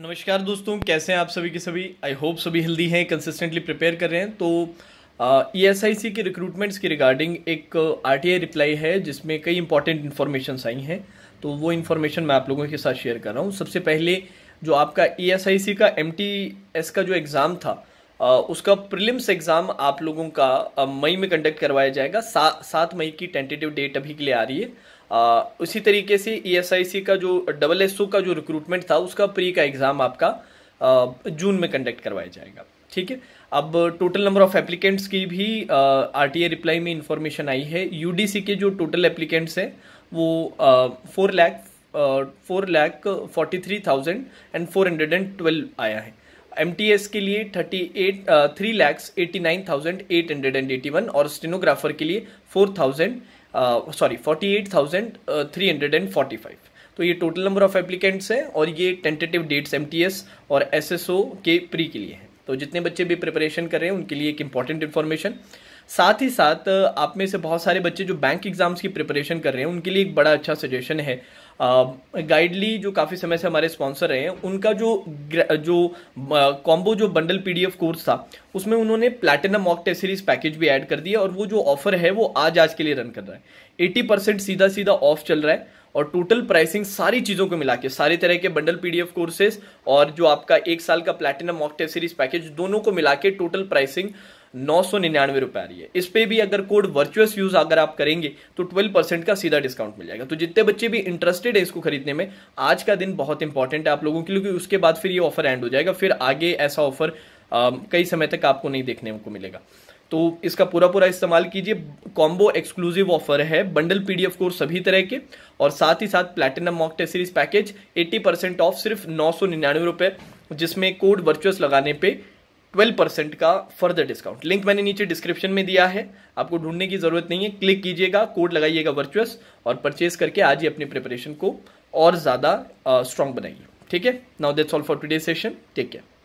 नमस्कार दोस्तों कैसे हैं आप सभी के सभी आई होप सभी हेल्दी हैं कंसिस्टेंटली प्रिपेयर कर रहे हैं तो ई एस आई सी के रिक्रूटमेंट्स की रिगार्डिंग एक आर टी आई रिप्लाई है जिसमें कई इंपॉर्टेंट इन्फॉर्मेशन आई हैं तो वो इन्फॉर्मेशन मैं आप लोगों के साथ शेयर कर रहा हूँ सबसे पहले जो आपका ई एस आई सी का एम टी एस का जो एग्ज़ाम था उसका प्रीलिम्स एग्ज़ाम आप लोगों का मई में कंडक्ट करवाया जाएगा सा, सात मई की टेंटेटिव डेट अभी के लिए आ रही है आ, उसी तरीके से ई e का जो डबल एस का जो रिक्रूटमेंट था उसका प्री का एग्ज़ाम आपका आ, जून में कंडक्ट करवाया जाएगा ठीक है अब टोटल नंबर ऑफ एप्लीकेंट्स की भी आर टी रिप्लाई में इंफॉर्मेशन आई है यू के जो टोटल एप्लीकेंट्स हैं वो four lakh four lakh forty three thousand and four hundred and twelve आया है एम के लिए thirty eight three lakhs eighty nine thousand eight hundred and eighty one और स्टेनोग्राफर के लिए four thousand sorry forty eight thousand three hundred and forty five तो ये total number of applicants हैं और ये टेंटेटिव डेट्स एम और एस के प्री के लिए हैं तो जितने बच्चे भी प्रिपरेशन कर रहे हैं उनके लिए एक इंपॉर्टेंट इन्फॉर्मेशन साथ ही साथ आप में से बहुत सारे बच्चे जो बैंक एग्ज़ाम्स की प्रिपरेशन कर रहे हैं उनके लिए एक बड़ा अच्छा सजेशन है गाइडली जो काफ़ी समय से हमारे स्पॉन्सर रहे हैं उनका जो जो कॉम्बो जो बंडल पीडीएफ कोर्स था उसमें उन्होंने platinum mock test series package भी ऐड कर दिया और वो जो ऑफर है वो आज आज के लिए रन कर रहा है एटी परसेंट सीधा सीधा ऑफ चल रहा है और टोटल प्राइसिंग सारी चीज़ों को मिला के सारी तरह के बंडल पीडीएफ कोर्सेज और जो आपका एक साल का platinum mock test series package दोनों को मिला के टोटल प्राइसिंग नौ सौ निन्यानवे रुपये आ रही है इस पर भी अगर कोड वर्चुअस यूज अगर आप करेंगे तो ट्वेल्व परसेंट का सीधा डिस्काउंट मिल जाएगा तो जितने बच्चे भी इंटरेस्टेड है इसको खरीदने में आज का दिन बहुत इंपॉर्टेंट है आप लोगों के लिए क्योंकि उसके बाद फिर ये ऑफर एंड हो जाएगा फिर आगे ऐसा ऑफर कई समय तक आपको नहीं देखने को मिलेगा तो इसका पूरा पूरा इस्तेमाल कीजिए कॉम्बो एक्सक्लूसिव ऑफर है बंडल पीडीएफ कोर्स सभी तरह के और साथ ही साथ platinum mock test series package 80 percent off सिर्फ नौ सौ निन्यानवे रुपये जिसमें कोड वर्चुअस लगाने पे 12 परसेंट का फर्दर डिस्काउंट लिंक मैंने नीचे डिस्क्रिप्शन में दिया है आपको ढूंढने की ज़रूरत नहीं है क्लिक कीजिएगा कोड लगाइएगा वर्चुअस और परचेज करके आज ही अपनी प्रिपरेशन को और ज़्यादा स्ट्रांग बनाइए ठीक है now that's all for today session take care